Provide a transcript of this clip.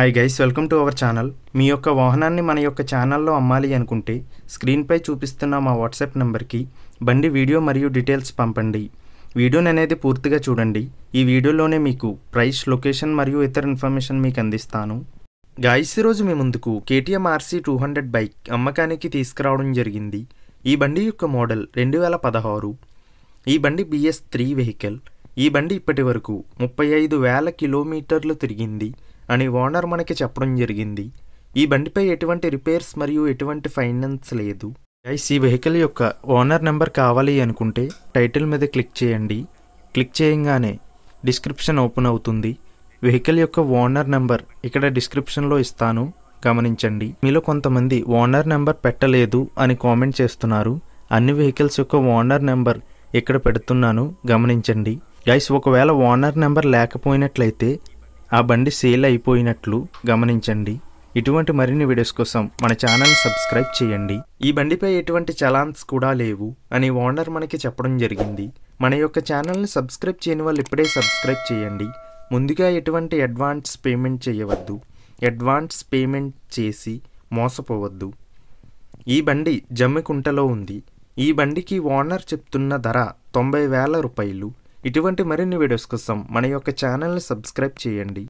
hi guys welcome to our channel మీ యొక్క వాహనాన్ని మన యొక్క ఛానల్లో అమ్మాలి అనుకుంటే స్క్రీన్పై చూపిస్తున్న మా వాట్సాప్ నెంబర్కి బండి వీడియో మరియు డీటెయిల్స్ పంపండి వీడియోని అనేది పూర్తిగా చూడండి ఈ వీడియోలోనే మీకు ప్రైస్ లొకేషన్ మరియు ఇతర ఇన్ఫర్మేషన్ మీకు అందిస్తాను గాయస్ రోజు మీ ముందుకు KTM RC two hundred bike అమ్మకానికి తీసుకురావడం జరిగింది ఈ బండి యొక్క మోడల్ రెండు వేల పదహారు ఈ బండి బిఎస్ త్రీ వెహికల్ ఈ బండి ఇప్పటి వరకు ముప్పై ఐదు వేల కిలోమీటర్లు తిరిగింది అని ఓనర్ మనకి చెప్పడం జరిగింది ఈ బండిపై ఎటువంటి రిపేర్స్ మరియు ఎటువంటి ఫైనాన్స్ లేదు గైస్ ఈ వెహికల్ యొక్క ఓనర్ నెంబర్ కావాలి అనుకుంటే టైటిల్ మీద క్లిక్ చేయండి క్లిక్ చేయంగానే డిస్క్రిప్షన్ ఓపెన్ అవుతుంది వెహికల్ యొక్క ఓనర్ నెంబర్ ఇక్కడ డిస్క్రిప్షన్లో ఇస్తాను గమనించండి మీలో కొంతమంది ఓనర్ నెంబర్ పెట్టలేదు అని కామెంట్ చేస్తున్నారు అన్ని వెహికల్స్ యొక్క ఓనర్ నెంబర్ ఇక్కడ పెడుతున్నాను గమనించండి గైస్ ఒకవేళ ఓనర్ నెంబర్ లేకపోయినట్లయితే ఆ బండి సేల్ అయిపోయినట్లు గమనించండి ఇటువంటి మరిన్ని వీడియోస్ కోసం మన ఛానల్ సబ్స్క్రైబ్ చేయండి ఈ బండిపై ఎటువంటి చలాన్స్ కూడా లేవు అని ఓనర్ మనకి చెప్పడం జరిగింది మన యొక్క ఛానల్ని సబ్స్క్రైబ్ చేయని వాళ్ళు ఇప్పుడే సబ్స్క్రైబ్ చేయండి ముందుగా ఎటువంటి అడ్వాన్స్ పేమెంట్ చేయవద్దు అడ్వాన్స్ పేమెంట్ చేసి మోసపోవద్దు ఈ బండి జమ్మికుంటలో ఉంది ఈ బండికి ఓనర్ చెప్తున్న ధర తొంభై వేల రూపాయలు ఇటువంటి మరిన్ని వీడియోస్ కోసం మన యొక్క ఛానల్ని సబ్స్క్రైబ్ చేయండి